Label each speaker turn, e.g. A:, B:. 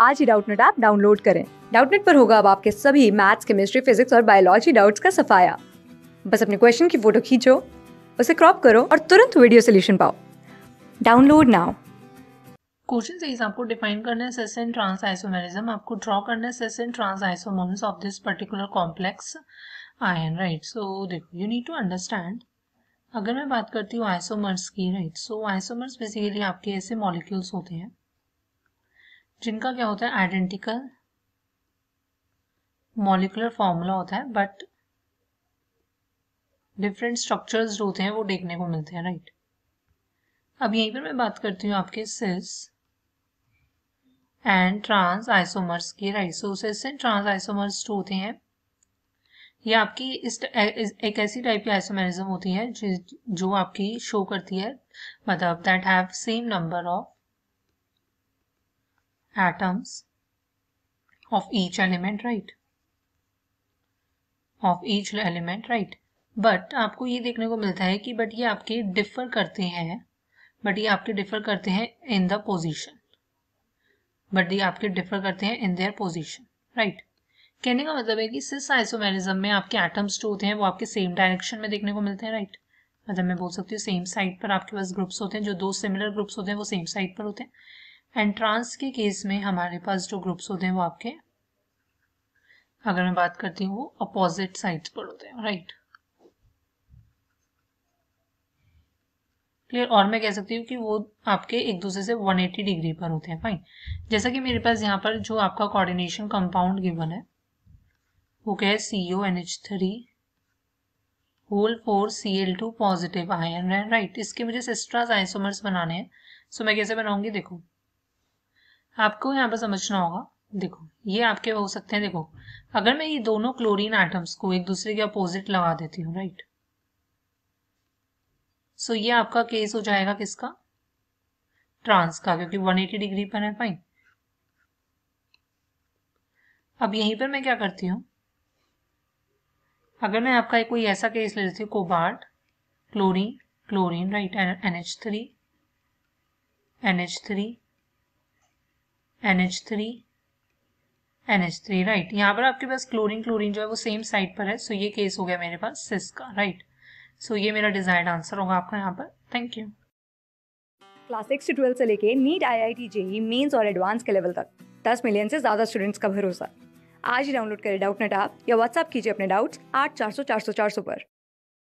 A: आज ही Doubtnut app download करें डाउटनेट पर होगा अब आपके सभी मैथ्स केमिस्ट्री फिजिक्स और बायोलॉजी डाउट्स का सफाया बस अपने क्वेश्चन की फोटो खींचो उसे क्रॉप करो और तुरंत वीडियो सोल्यूशन पाओ डाउनलोड नाउ
B: क्वेश्चन साइज आपको डिफाइन करना है सेस ट्रांस आइसोमेरिज्म आपको ड्रॉ करना है cis trans isomers of this particular complex ion right so देखो यू नीड टू अंडरस्टैंड अगर मैं बात करती हूँ आइसोमर्स की राइट सो आइसोमर्स बेसिकली आपके ऐसे मॉलिक्यूल्स होते हैं जिनका क्या होता है आइडेंटिकल मॉलिकुलर फॉर्मूला होता है बट डिफरेंट स्ट्रक्चर्स जो होते हैं वो देखने को मिलते हैं राइट अब यहीं पर मैं बात करती हूँ आपके सिस एंड ट्रांस आइसोमर्स की right so cis and trans isomers जो होते हैं ये आपकी इस एक ऐसी टाइप की आइसोमेरिज्म होती है जो आपकी शो करती है मतलब that have same number of atoms of each element right of each element right but आपको ये देखने को मिलता है कि but ये आपके differ करते हैं but ये आपके differ करते हैं in the position but ये आपके differ करते हैं in their position right कहने का मतलब है कि सिस आइसोमेरिज्म में आपके एटम्स जो होते हैं वो आपके सेम डायरेक्शन में देखने को मिलते हैं राइट right? मतलब मैं बोल सकती हूँ सेम साइड पर आपके पास ग्रुप्स होते हैं जो दो सिमिलर ग्रुप्स होते हैं वो सेम साइड पर होते हैं एंट्रांस के केस में हमारे पास जो ग्रुप्स होते हैं वो आपके अगर मैं बात करती हूँ वो अपोजिट साइड्स पर होते हैं राइट क्लियर और मैं कह सकती हूँ कि वो आपके एक दूसरे से 180 डिग्री पर होते हैं फाइन जैसा कि मेरे पास यहाँ पर जो आपका कोऑर्डिनेशन कंपाउंड गिवन है वो क्या है C O N H three whole four C L two positive ion right इसके मुझे सिस्ट्रास आइसोमर्स बनाने हैं सो मैं कैसे बनाऊंगी देखो आपको यहाँ पर समझना होगा देखो ये आपके हो सकते हैं देखो अगर मैं ये दोनों क्लोरीन आइटम्स को एक दूसरे के अपोजिट लगा देती हूँ राइट सो ये आपका केस हो जाएगा किसका ट्रांस का क्योंकि 180 डिग्री पर है फाइन अब यहीं पर मैं क्या करती हूँ अगर मैं आपका कोई ऐसा केस ले लेती हूँ cobalt chlorine chlorine right N H three N H three NH three NH3 three right यहाँ पर आपके पास क्लोरीन क्लोरीन जो है वो सेम साइड पर है सो so ये केस हो गया मेरे पास सिस का राइट right. सो so ये मेरा डिजायर्ड आंसर होगा आपका यहाँ पर थैंक यू
A: क्लास सिक्स से ट्वेल्थ से लेके NEET I I T JEE mains और एडवांस के लेवल तक दस मिलियन से ज्यादा स्टूडेंट्स का भरोसा आज ही डाउनलोड करें डाउट नेट आप या व्हाट्सअप कीजिए अपने डाउट्स आठ चार सौ चार सौ चार सौ पर